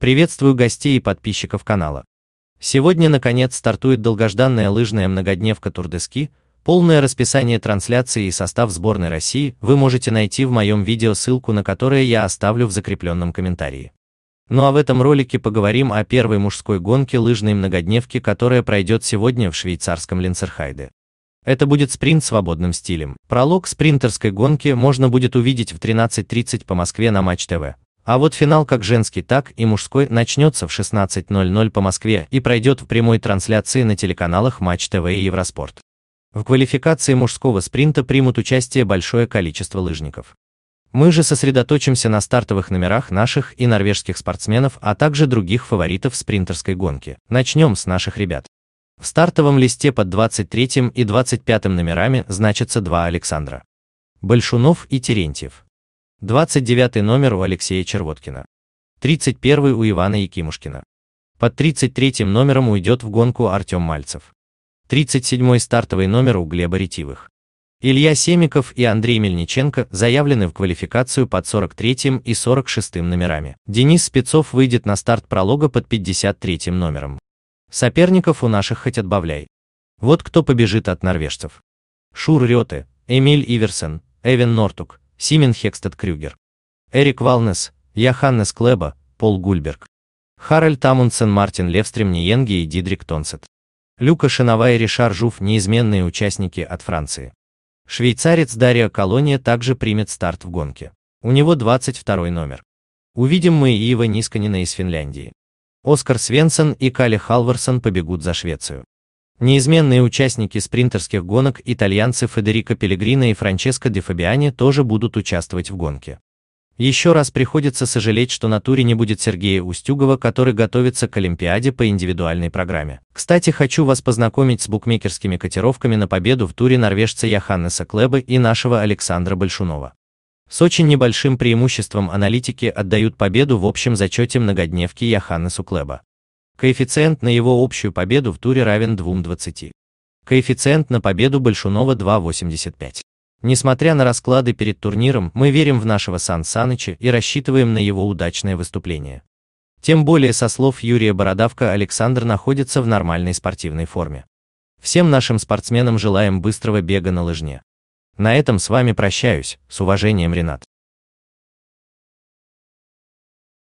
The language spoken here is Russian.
Приветствую гостей и подписчиков канала. Сегодня наконец стартует долгожданная лыжная многодневка Турдески. Полное расписание трансляции и состав сборной России вы можете найти в моем видео, ссылку на которое я оставлю в закрепленном комментарии. Ну а в этом ролике поговорим о первой мужской гонке лыжной многодневки, которая пройдет сегодня в швейцарском Линцерхайде. Это будет спринт свободным стилем. Пролог спринтерской гонки можно будет увидеть в 13.30 по Москве на Матч ТВ. А вот финал как женский, так и мужской начнется в 16.00 по Москве и пройдет в прямой трансляции на телеканалах Матч ТВ и Евроспорт. В квалификации мужского спринта примут участие большое количество лыжников. Мы же сосредоточимся на стартовых номерах наших и норвежских спортсменов, а также других фаворитов спринтерской гонки. Начнем с наших ребят. В стартовом листе под 23 и 25 номерами значатся два Александра. Большунов и Терентьев. 29 номер у Алексея Червоткина. 31 у Ивана Якимушкина. Под 33 номером уйдет в гонку Артем Мальцев. 37 стартовый номер у Глеба Ретивых. Илья Семиков и Андрей Мельниченко заявлены в квалификацию под 43 и 46 номерами. Денис Спецов выйдет на старт пролога под 53 номером. Соперников у наших хоть отбавляй. Вот кто побежит от норвежцев. Шур Рёте, Эмиль Иверсен, Эвен Нортук, Симен Хекстед Крюгер. Эрик Валнес, Яханнес Клеба, Пол Гульберг. Харальд Амундсен, Мартин Левстрем Ниенге и Дидрик Тонсет. Люка Шинова и Ришар Жуф – неизменные участники от Франции. Швейцарец Дарья Колония также примет старт в гонке. У него 22 номер. Увидим мы и Ива Нисканина из Финляндии. Оскар Свенсон и Кали Халварсон побегут за Швецию. Неизменные участники спринтерских гонок итальянцы Федерико Пелегрино и Франческо Де Фабиани тоже будут участвовать в гонке. Еще раз приходится сожалеть, что на туре не будет Сергея Устюгова, который готовится к Олимпиаде по индивидуальной программе. Кстати, хочу вас познакомить с букмекерскими котировками на победу в туре норвежца Яханнеса Клеба и нашего Александра Большунова. С очень небольшим преимуществом аналитики отдают победу в общем зачете многодневки Яханнесу Клеба. Коэффициент на его общую победу в туре равен 2,20. Коэффициент на победу Большунова 2,85. Несмотря на расклады перед турниром, мы верим в нашего Сан Саныча и рассчитываем на его удачное выступление. Тем более, со слов Юрия Бородавка, Александр находится в нормальной спортивной форме. Всем нашим спортсменам желаем быстрого бега на лыжне. На этом с вами прощаюсь, с уважением, Ренат.